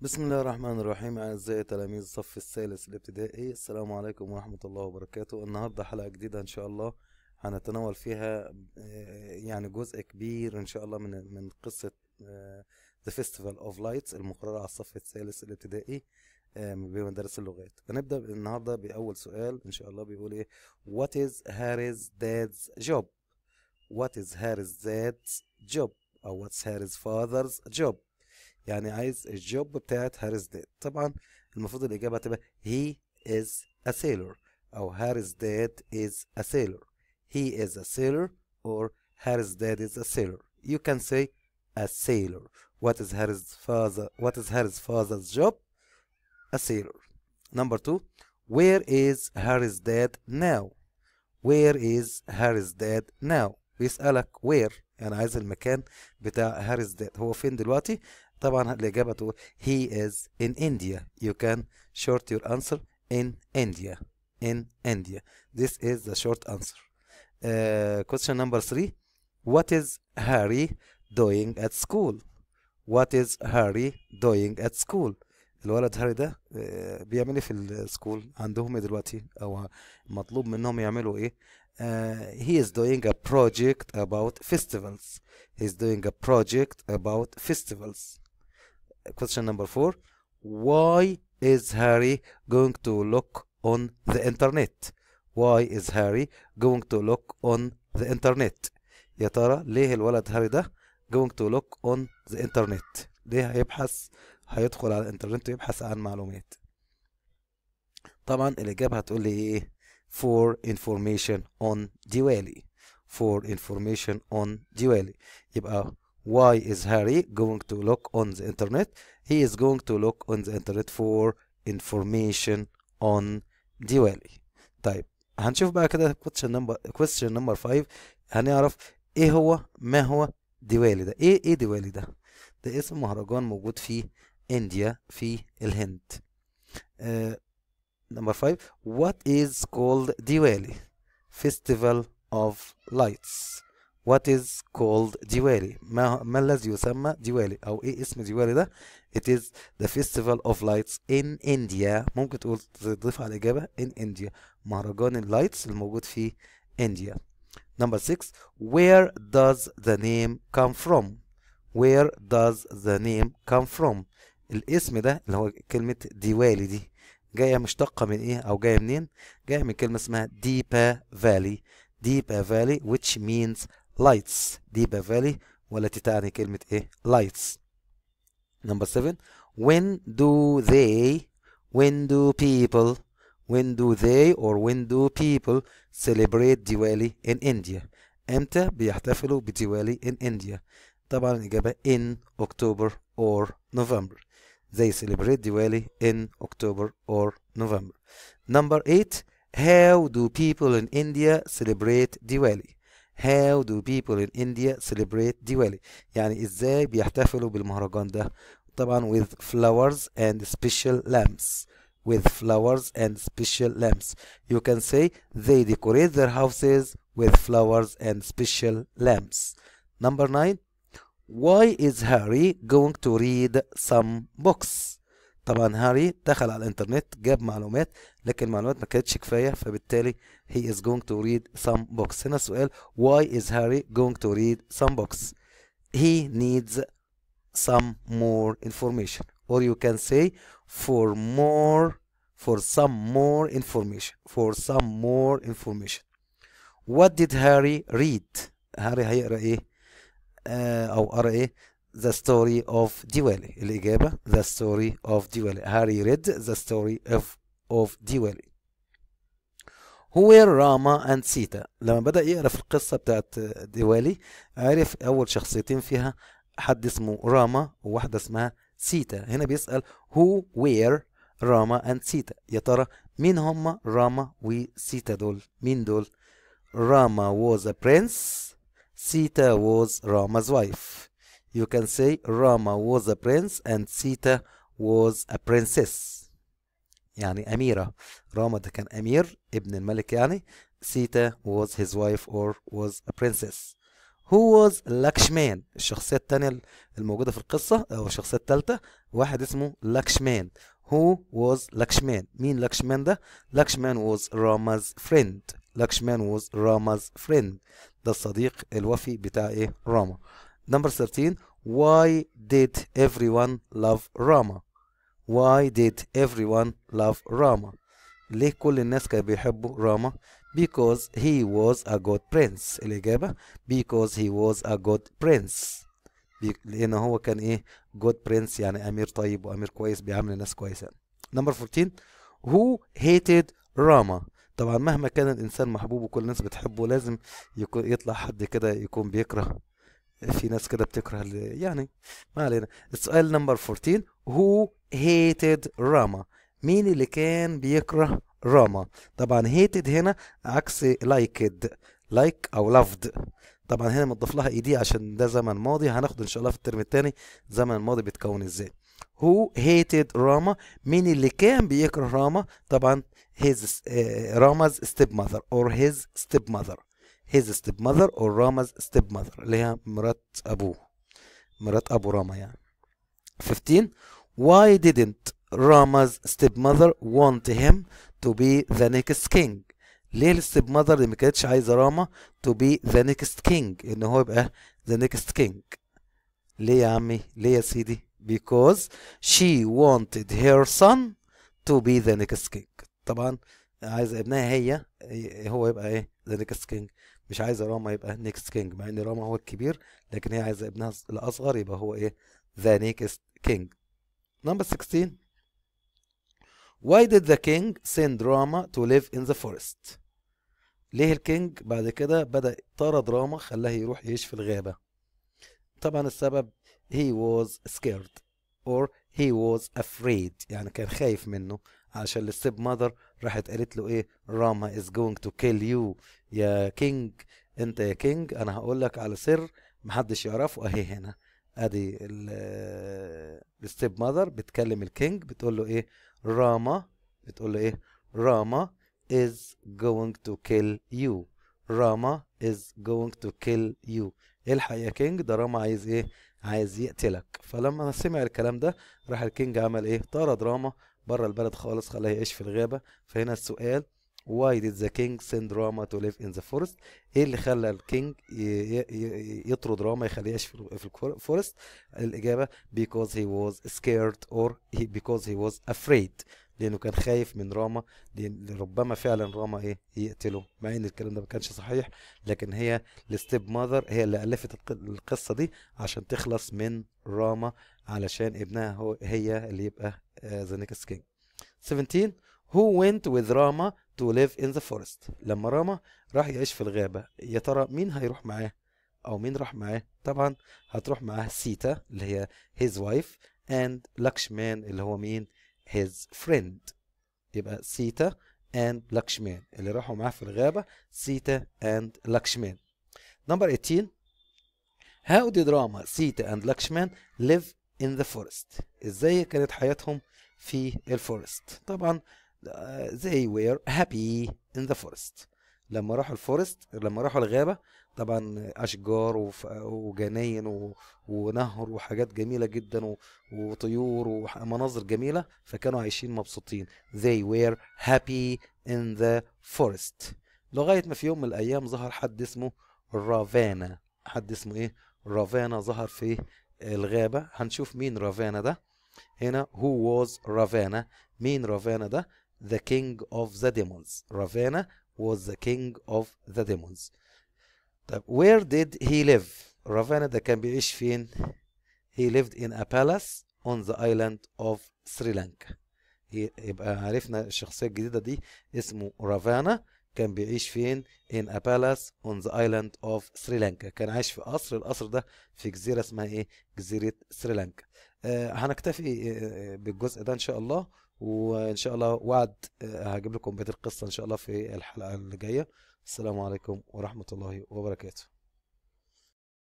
بسم الله الرحمن الرحيم أعزائي تلاميذ الصف الثالث الابتدائي السلام عليكم ورحمة الله وبركاته النهاردة حلقة جديدة إن شاء الله هنتناول فيها آه، يعني جزء كبير إن شاء الله من من قصة ذا فيستيفال اوف لايتس المقررة على الصف الثالث الابتدائي آه، بمدارس اللغات هنبدأ النهاردة بأول سؤال إن شاء الله بيقول إيه What is Harry's dad's job? What is Harry's dad's job? أو واتس Harry's father's job? يعني عايز الجوب بتاعت هاريس ديد. طبعا المفروض الإجابة تبقى he is a sailor أو هاريس داد is a sailor he is a sailor or هاريس dad is a sailor you can say a sailor what is Harry's father what is Harry's father's job a sailor number two where is Harry's dad now where is Harry's dad now بيسألك where يعني عايز المكان بتاع هاريس ديد. هو فين دلوقتي طبعا الإجابة تقول he is in India you can short your answer in India in India this is the short answer uh, question number three what is Harry doing at school what is Harry doing at school الولد هاري ده بيعمل ايه في السكول عندهم ايه دلوقتي او مطلوب منهم يعملوا ايه Uh, he is doing a project about festivals. He is doing a project about festivals. question number four why is Harry going to look on the internet why is Harry going to look on the internet يا ترى ليه الولد هاري ده going to look on the internet ليه هيبحث هيدخل على الانترنت ويبحث عن معلومات طبعا الإجابة هتقول لي إيه for information on Diwali for information on Diwali يبقى why is Harry going to look on the internet? He is going to look on the internet for information on ديوالي طيب هنشوف بقى كده question number question number 5 هنعرف ايه هو ما هو ديوالي ده ايه ايه ديوالي ده ده اسم مهرجان موجود في انديا في الهند uh, number 5 what is called Diwali festival of lights what is called ديوالي ما ما الذي يسمى ديوالي او ايه اسم ديوالي ده it is the festival of lights in India ممكن تقول تضيف على الاجابه in India مهرجان اللايتس الموجود في إنديا number 6 where does the name come from where does the name come from الاسم ده اللي هو كلمه ديوالي دي جايه مشتقه من ايه او جايه منين جايه من كلمه اسمها Deepa Valley Deepa Valley which means Lights دي ولا تتعني كلمة ايه Lights. Number 7 when do they when do people when do they or when do people celebrate Diwali in India امتى بيحتفلوا بديوالي in India طبعا الإجابة in October or November they celebrate Diwali in October or November number 8 how do people in India celebrate Diwali how do people in India celebrate Diwali يعني ازاي بيحتفلوا بالمهرجان ده طبعا with flowers and special lamps with flowers and special lamps you can say they decorate their houses with flowers and special lamps number 9 why is Harry going to read some books طبعا هاري دخل على الانترنت جاب معلومات لكن المعلومات ما كانتش كفايه فبالتالي he is going to read some books هنا السؤال why is Harry going to read some books he needs some more information or you can say for more for some more information for some more information what did Harry read هاري هيقرا ايه او قرا ايه The Story of Diwali الإجابة The Story of Diwali Harry read The Story of, of Diwali Who were Rama and Sita لما بدأ يقرأ في القصة بتاعت ديوالي عرف أول شخصيتين فيها حد اسمه راما وواحدة اسمها سيتا هنا بيسأل who were راما and سيتا يا ترى مين هما راما وسيتا دول مين دول راما was a prince سيتا was Rama's wife you can say Rama was a prince and Sita was a princess يعني أميرة راما ده كان أمير ابن الملك يعني Sita was his wife or was a princess who was Lakshman الشخصية التانية الموجودة في القصة أو الشخصية التالتة واحد اسمه Lakshman who was Lakshman مين Lakshman ده Lakshman was Rama's friend Lakshman was Rama's friend ده الصديق الوفي بتاع ايه راما نمبر 13 Why did everyone love Rama? Why did everyone love Rama? ليه كل الناس كانوا بيحبوا راما؟ Because he was a good prince الإجابة Because he was a good prince لأن هو كان إيه؟ god prince يعني أمير طيب وأمير كويس بيعامل الناس كويسه نمبر يعني. Number 14 Who hated Rama؟ طبعا مهما كان الإنسان محبوب وكل الناس بتحبه لازم يكون يطلع حد كده يكون بيكره في ناس كده بتكره يعني ما علينا السؤال نمبر 14 هو هيتد راما مين اللي كان بيكره راما طبعا هيتد هنا عكس لايكد لايك او لافد طبعا هنا متضاف لها اي دي عشان ده زمن ماضي هناخده ان شاء الله في الترم الثاني زمن الماضي بيتكون ازاي هو هيتد راما مين اللي كان بيكره راما طبعا his ستيب ماذر اور هيز ستيب ماذر his stepmother or Rama's stepmother اللي هي مرات أبوه مرات أبو راما يعني 15 why didn't Rama's stepmother want him to be the next king ليه الستيب ماذر دي ما كانتش عايزه راما to be the next king ان هو يبقى the next king ليه يا عمي ليه يا سيدي because she wanted her son to be the next king طبعا عايزه ابنها هي هو يبقى ايه the next king مش عايزه راما يبقى نيكست كينج مع ان راما هو الكبير لكن هي عايزه ابنها الاصغر يبقى هو ايه ذا نيكست كينج نمبر 16 Why did the king send راما to live in the forest? ليه الكينج بعد كده بدأ طرد راما خلاه يروح يعيش في الغابة؟ طبعا السبب he was scared or هي واز افريد يعني كان خايف منه عشان الستيب ماذر راحت قالت له ايه راما از جوينج تو كيل يو يا كينج انت يا كينج انا هقول لك على سر محدش يعرفه اهي هنا ادي الستيب ماذر بتكلم الكينج بتقول له ايه راما بتقول له ايه راما از جوينج تو كيل يو راما از جوينج تو كيل يو الحق يا كينج ده راما عايز ايه عايز يقتلك فلما سمع الكلام ده راح الكينج عمل ايه طرد راما بره البلد خالص خلاه يعيش في الغابه فهنا السؤال why did the king send راما to live in the forest ايه اللي خلى الكينج يطرد راما يخليه يعيش في الفورست الاجابه because he was scared or because he was afraid لانه كان خايف من راما لان ربما فعلا راما ايه يقتله مع ان الكلام ده ما كانش صحيح لكن هي الستيب ماذر هي اللي الفت القصه دي عشان تخلص من راما علشان ابنها هو هي اللي يبقى ذا نيكست كينج 17 هو went with راما تو ليف ان ذا فورست لما راما راح يعيش في الغابة يا ترى مين هيروح معاه أو مين راح معاه طبعا هتروح معاه سيتا اللي هي هيز وايف اند لاكشمان اللي هو مين his friend يبقى سيتا and لكشمان اللي راحوا معاه في الغابة سيتا and لكشمان number 18 how did Rama, سيتا and لكشمان live in the forest ازاي كانت حياتهم في الفورست طبعا آه، they were happy in the forest لما راحوا الفورست لما راحوا الغابه طبعا اشجار وجناين ونهر وحاجات جميله جدا وطيور ومناظر جميله فكانوا عايشين مبسوطين they were happy in the forest لغايه ما في يوم من الايام ظهر حد اسمه رافانا حد اسمه ايه رافانا ظهر في الغابه هنشوف مين رافانا ده هنا who was رافانا مين رافانا ده the king of the demons Ravana was the king of the demons طيب where did he live Ravana ده كان بيعيش فين he lived in a palace on the island of Sri Lanka يبقى عرفنا الشخصية الجديدة دي اسمه رافانا كان بيعيش فين in a palace on the island of Lanka كان عايش في قصر القصر ده في جزيرة اسمها ايه جزيرة سريلانكا آه هنكتفي آه، بالجزء ده ان شاء الله وان شاء الله وعد آه، هجيب لكم بيت القصه ان شاء الله في الحلقه اللي جايه السلام عليكم ورحمه الله وبركاته